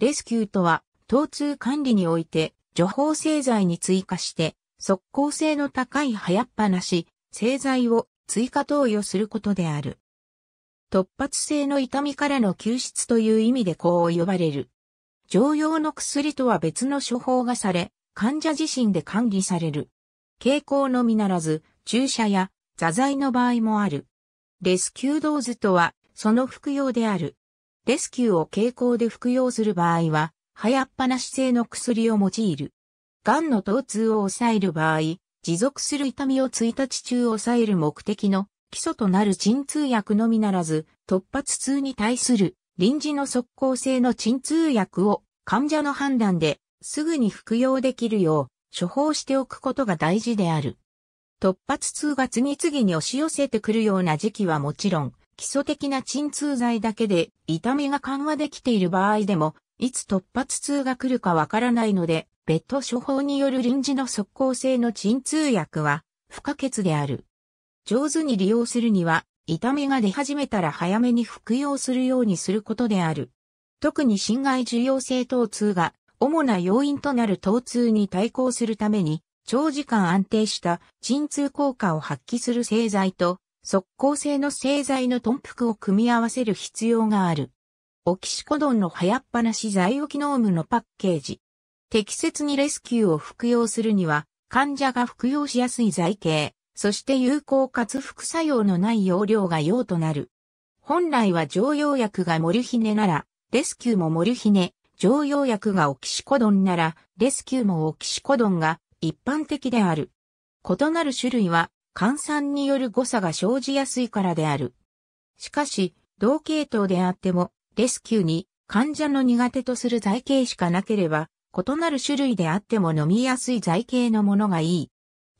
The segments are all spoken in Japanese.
レスキューとは、疼痛管理において、除法製剤に追加して、即効性の高い早っぱなし、製剤を追加投与することである。突発性の痛みからの救出という意味でこう呼ばれる。常用の薬とは別の処方がされ、患者自身で管理される。傾向のみならず、注射や座剤の場合もある。レスキュードーズとは、その服用である。レスキューを経口で服用する場合は、早っぱなし性の薬を用いる。癌の疼痛を抑える場合、持続する痛みを1日中抑える目的の基礎となる鎮痛薬のみならず、突発痛に対する臨時の即効性の鎮痛薬を患者の判断ですぐに服用できるよう処方しておくことが大事である。突発痛が次々に押し寄せてくるような時期はもちろん、基礎的な鎮痛剤だけで痛みが緩和できている場合でも、いつ突発痛が来るかわからないので、別途処方による臨時の即効性の鎮痛薬は不可欠である。上手に利用するには、痛みが出始めたら早めに服用するようにすることである。特に侵害受容性疼痛が主な要因となる疼痛に対抗するために、長時間安定した鎮痛効果を発揮する製剤と即効性の製剤のプクを組み合わせる必要がある。オキシコドンの流行っぱなし在置キノームのパッケージ。適切にレスキューを服用するには、患者が服用しやすい材形、そして有効かつ副作用のない容量が用となる。本来は常用薬がモルヒネなら、レスキューもモルヒネ、常用薬がオキシコドンなら、レスキューもオキシコドンが一般的である。異なる種類は換算による誤差が生じやすいからである。しかし、同系統であっても、レスキューに患者の苦手とする剤形しかなければ、異なる種類であっても飲みやすい剤形のものがいい。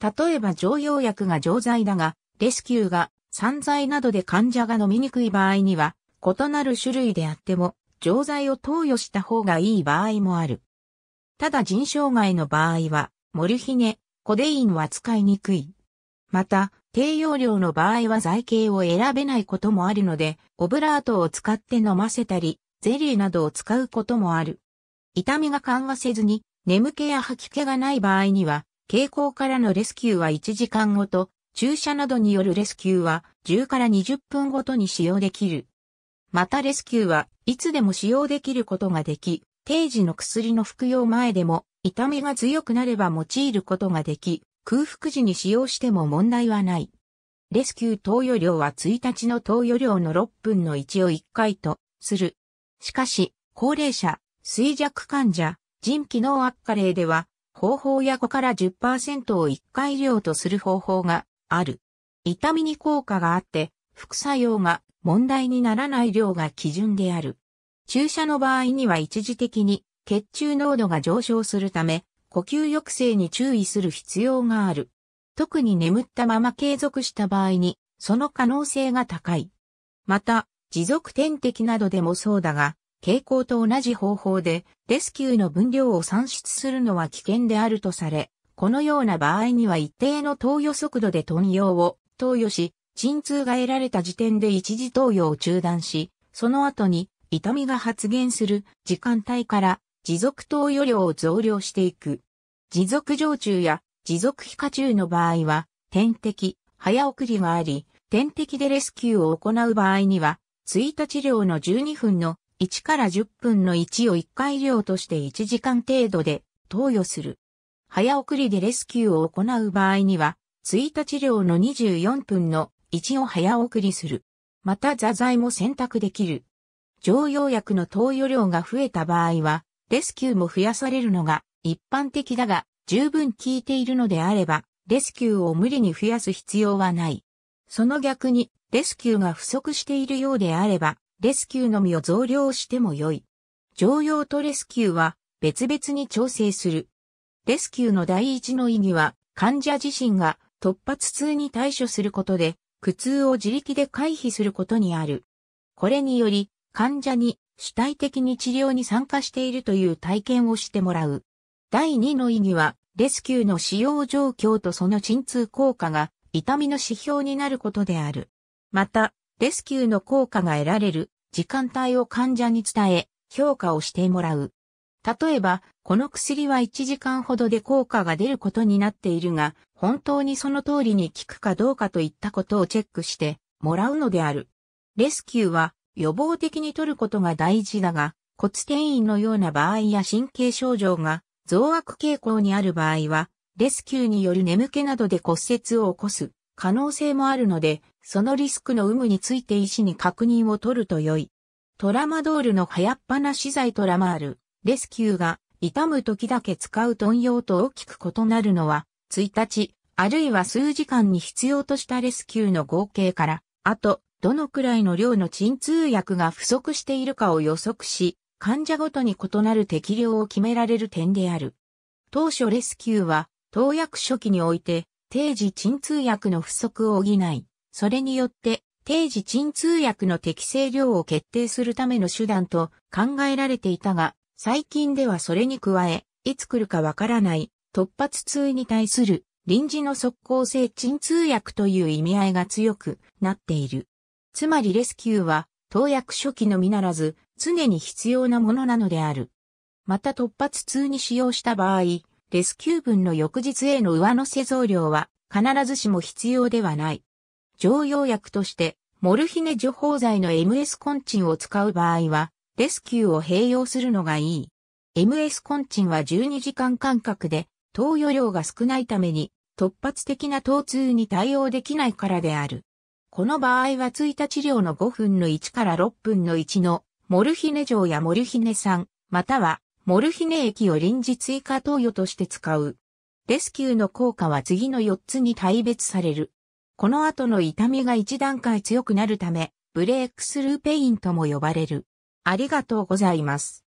例えば常用薬が錠剤だが、レスキューが散剤などで患者が飲みにくい場合には、異なる種類であっても、錠剤を投与した方がいい場合もある。ただ腎障害の場合は、モルヒネ、コデインは使いにくい。また、低用量の場合は材形を選べないこともあるので、オブラートを使って飲ませたり、ゼリーなどを使うこともある。痛みが緩和せずに、眠気や吐き気がない場合には、傾向からのレスキューは1時間ごと、注射などによるレスキューは10から20分ごとに使用できる。またレスキューはいつでも使用できることができ、定時の薬の服用前でも痛みが強くなれば用いることができ、空腹時に使用しても問題はない。レスキュー投与量は1日の投与量の6分の1を1回とする。しかし、高齢者、衰弱患者、腎機能悪化例では、方法や5から10%を1回量とする方法がある。痛みに効果があって、副作用が問題にならない量が基準である。注射の場合には一時的に血中濃度が上昇するため、呼吸抑制に注意する必要がある。特に眠ったまま継続した場合に、その可能性が高い。また、持続点滴などでもそうだが、傾向と同じ方法で、レスキューの分量を算出するのは危険であるとされ、このような場合には一定の投与速度で豚用を投与し、鎮痛が得られた時点で一時投与を中断し、その後に痛みが発現する時間帯から持続投与量を増量していく。持続常駐や持続皮下中の場合は、点滴、早送りがあり、点滴でレスキューを行う場合には、追加治療の12分の1から10分の1を1回量として1時間程度で投与する。早送りでレスキューを行う場合には、追加治療の24分の1を早送りする。また座剤も選択できる。常用薬の投与量が増えた場合は、レスキューも増やされるのが一般的だが、十分効いているのであれば、レスキューを無理に増やす必要はない。その逆に、レスキューが不足しているようであれば、レスキューのみを増量しても良い。常用とレスキューは別々に調整する。レスキューの第一の意義は、患者自身が突発痛に対処することで、苦痛を自力で回避することにある。これにより、患者に主体的に治療に参加しているという体験をしてもらう。第2の意義は、レスキューの使用状況とその鎮痛効果が痛みの指標になることである。また、レスキューの効果が得られる時間帯を患者に伝え、評価をしてもらう。例えば、この薬は1時間ほどで効果が出ることになっているが、本当にその通りに効くかどうかといったことをチェックしてもらうのである。レスキューは予防的に取ることが大事だが、骨転移のような場合や神経症状が増悪傾向にある場合は、レスキューによる眠気などで骨折を起こす可能性もあるので、そのリスクの有無について医師に確認を取ると良い。トラマドールの早っぱな資材トラマール、レスキューが痛む時だけ使う豚用と大きく異なるのは、1日、あるいは数時間に必要としたレスキューの合計から、あとどのくらいの量の鎮痛薬が不足しているかを予測し、患者ごとに異なる適量を決められる点である。当初レスキューは、投薬初期において、定時鎮痛薬の不足を補い、それによって、定時鎮痛薬の適正量を決定するための手段と考えられていたが、最近ではそれに加え、いつ来るかわからない突発痛に対する臨時の即効性鎮痛薬という意味合いが強くなっている。つまりレスキューは、投薬初期のみならず、常に必要なものなのである。また突発痛に使用した場合、レスキュー分の翌日への上乗せ増量は、必ずしも必要ではない。常用薬として、モルヒネ除法剤の MS コンチンを使う場合は、レスキューを併用するのがいい。MS コンチンは12時間間隔で、投与量が少ないために、突発的な疼痛に対応できないからである。この場合は加治療の5分の1から6分の1のモルヒネ錠やモルヒネ酸、またはモルヒネ液を臨時追加投与として使う。レスキューの効果は次の4つに大別される。この後の痛みが1段階強くなるため、ブレークスルーペインとも呼ばれる。ありがとうございます。